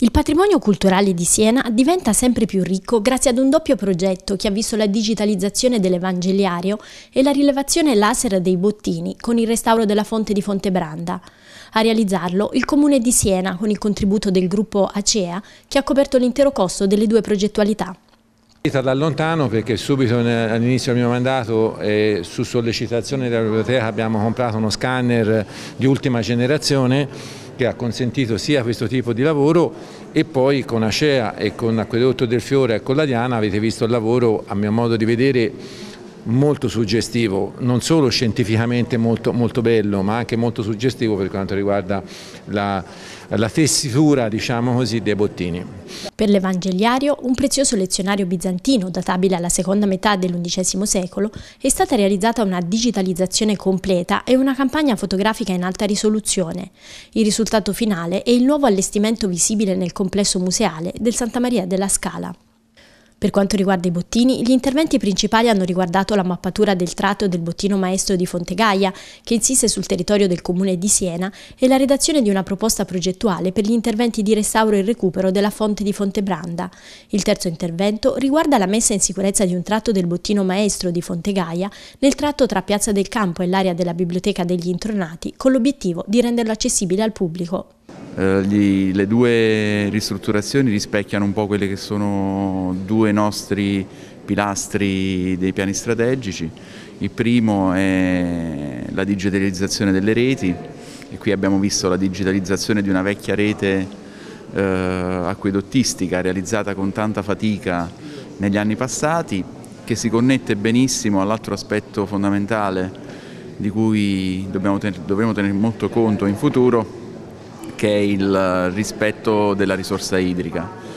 Il patrimonio culturale di Siena diventa sempre più ricco grazie ad un doppio progetto che ha visto la digitalizzazione dell'Evangeliario e la rilevazione laser dei bottini con il restauro della fonte di Fontebranda. A realizzarlo il Comune di Siena con il contributo del gruppo ACEA che ha coperto l'intero costo delle due progettualità da lontano perché subito all'inizio del mio mandato eh, su sollecitazione della biblioteca abbiamo comprato uno scanner di ultima generazione che ha consentito sia questo tipo di lavoro e poi con Acea e con Acquedotto del Fiore e con la Diana avete visto il lavoro a mio modo di vedere molto suggestivo, non solo scientificamente molto, molto bello, ma anche molto suggestivo per quanto riguarda la, la tessitura diciamo così, dei bottini. Per l'Evangeliario, un prezioso lezionario bizantino databile alla seconda metà dell'undicesimo secolo, è stata realizzata una digitalizzazione completa e una campagna fotografica in alta risoluzione. Il risultato finale è il nuovo allestimento visibile nel complesso museale del Santa Maria della Scala. Per quanto riguarda i bottini, gli interventi principali hanno riguardato la mappatura del tratto del bottino maestro di Fontegaia, che insiste sul territorio del comune di Siena, e la redazione di una proposta progettuale per gli interventi di restauro e recupero della fonte di Fontebranda. Il terzo intervento riguarda la messa in sicurezza di un tratto del bottino maestro di Fontegaia nel tratto tra Piazza del Campo e l'area della Biblioteca degli Intronati con l'obiettivo di renderlo accessibile al pubblico. Eh, gli, le due ristrutturazioni rispecchiano un po' quelli che sono due nostri pilastri dei piani strategici. Il primo è la digitalizzazione delle reti e qui abbiamo visto la digitalizzazione di una vecchia rete eh, acquedottistica realizzata con tanta fatica negli anni passati che si connette benissimo all'altro aspetto fondamentale di cui dobbiamo ten dovremo tenere molto conto in futuro che è il rispetto della risorsa idrica.